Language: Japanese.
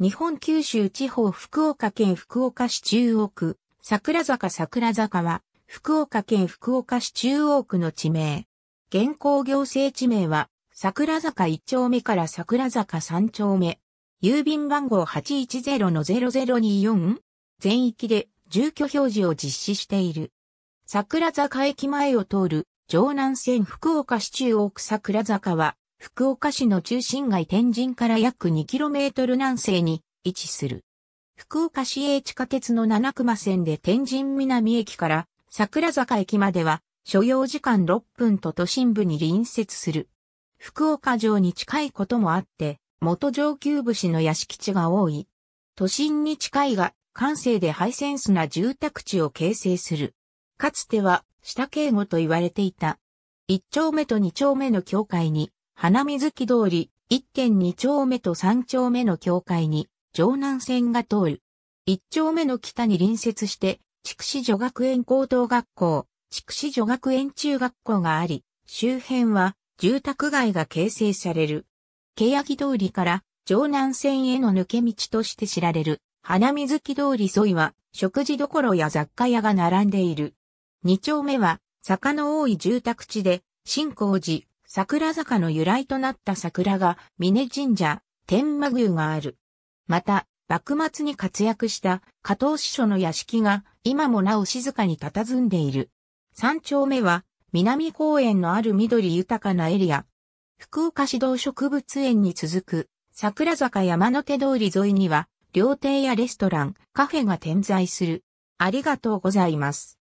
日本九州地方福岡県福岡市中央区、桜坂桜坂は、福岡県福岡市中央区の地名。現行行政地名は、桜坂1丁目から桜坂3丁目。郵便番号 810-0024? 全域で住居表示を実施している。桜坂駅前を通る、城南線福岡市中央区桜坂は、福岡市の中心街天神から約 2km 南西に位置する。福岡市営地下鉄の七熊線で天神南駅から桜坂駅までは所要時間6分と都心部に隣接する。福岡城に近いこともあって、元上級武士の屋敷地が多い。都心に近いが、関西でハイセンスな住宅地を形成する。かつては、下敬語と言われていた。一丁目と二丁目の境界に、花水木通り、1軒2丁目と3丁目の境界に、城南線が通る。1丁目の北に隣接して、筑紫女学園高等学校、筑紫女学園中学校があり、周辺は住宅街が形成される。欅通りから城南線への抜け道として知られる、花水木通り沿いは食事ろや雑貨屋が並んでいる。2丁目は坂の多い住宅地で、新工事、桜坂の由来となった桜が峰神社、天満宮がある。また、幕末に活躍した加藤師匠の屋敷が今もなお静かに佇んでいる。三丁目は南公園のある緑豊かなエリア。福岡市道植物園に続く桜坂山の手通り沿いには料亭やレストラン、カフェが点在する。ありがとうございます。